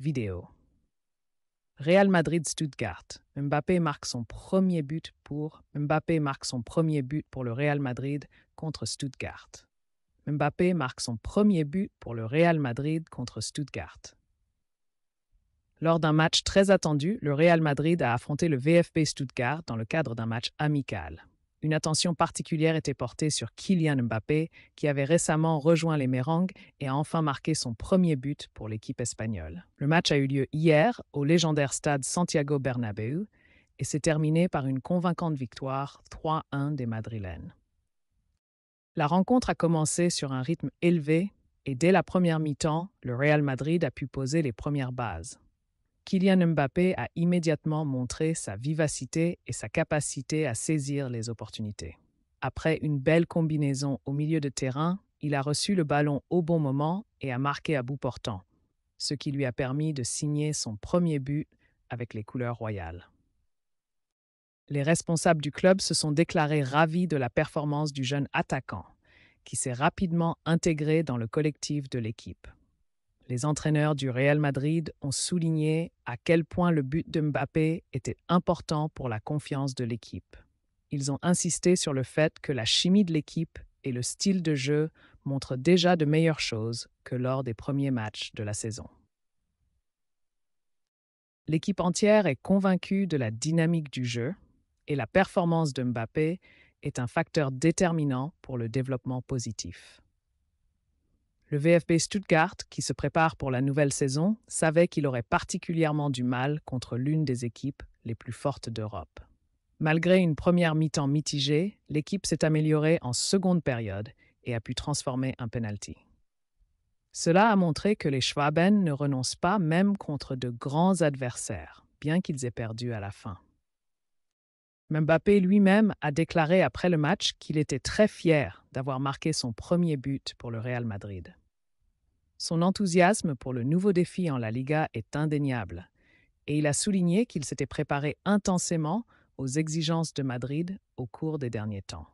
Vidéo. Real Madrid Stuttgart. Mbappé marque son premier but pour Mbappé marque son premier but pour le Real Madrid contre Stuttgart. Mbappé marque son premier but pour le Real Madrid contre Stuttgart. Lors d'un match très attendu, le Real Madrid a affronté le VFB Stuttgart dans le cadre d'un match amical. Une attention particulière était portée sur Kylian Mbappé, qui avait récemment rejoint les Mérengues et a enfin marqué son premier but pour l'équipe espagnole. Le match a eu lieu hier au légendaire stade Santiago Bernabéu et s'est terminé par une convaincante victoire 3-1 des Madrilènes. La rencontre a commencé sur un rythme élevé et dès la première mi-temps, le Real Madrid a pu poser les premières bases. Kylian Mbappé a immédiatement montré sa vivacité et sa capacité à saisir les opportunités. Après une belle combinaison au milieu de terrain, il a reçu le ballon au bon moment et a marqué à bout portant, ce qui lui a permis de signer son premier but avec les couleurs royales. Les responsables du club se sont déclarés ravis de la performance du jeune attaquant, qui s'est rapidement intégré dans le collectif de l'équipe les entraîneurs du Real Madrid ont souligné à quel point le but de Mbappé était important pour la confiance de l'équipe. Ils ont insisté sur le fait que la chimie de l'équipe et le style de jeu montrent déjà de meilleures choses que lors des premiers matchs de la saison. L'équipe entière est convaincue de la dynamique du jeu et la performance de Mbappé est un facteur déterminant pour le développement positif. Le VfB Stuttgart, qui se prépare pour la nouvelle saison, savait qu'il aurait particulièrement du mal contre l'une des équipes les plus fortes d'Europe. Malgré une première mi-temps mitigée, l'équipe s'est améliorée en seconde période et a pu transformer un penalty. Cela a montré que les Schwaben ne renoncent pas même contre de grands adversaires, bien qu'ils aient perdu à la fin. Mbappé lui-même a déclaré après le match qu'il était très fier d'avoir marqué son premier but pour le Real Madrid. Son enthousiasme pour le nouveau défi en la Liga est indéniable, et il a souligné qu'il s'était préparé intensément aux exigences de Madrid au cours des derniers temps.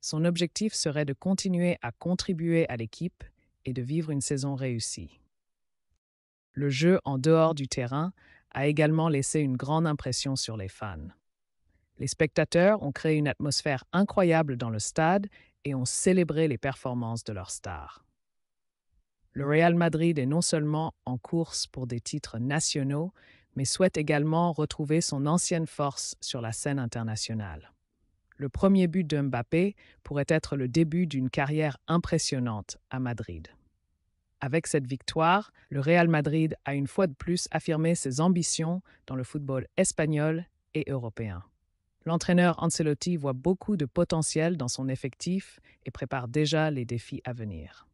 Son objectif serait de continuer à contribuer à l'équipe et de vivre une saison réussie. Le jeu en dehors du terrain a également laissé une grande impression sur les fans. Les spectateurs ont créé une atmosphère incroyable dans le stade et ont célébré les performances de leurs stars. Le Real Madrid est non seulement en course pour des titres nationaux, mais souhaite également retrouver son ancienne force sur la scène internationale. Le premier but de pourrait être le début d'une carrière impressionnante à Madrid. Avec cette victoire, le Real Madrid a une fois de plus affirmé ses ambitions dans le football espagnol et européen. L'entraîneur Ancelotti voit beaucoup de potentiel dans son effectif et prépare déjà les défis à venir.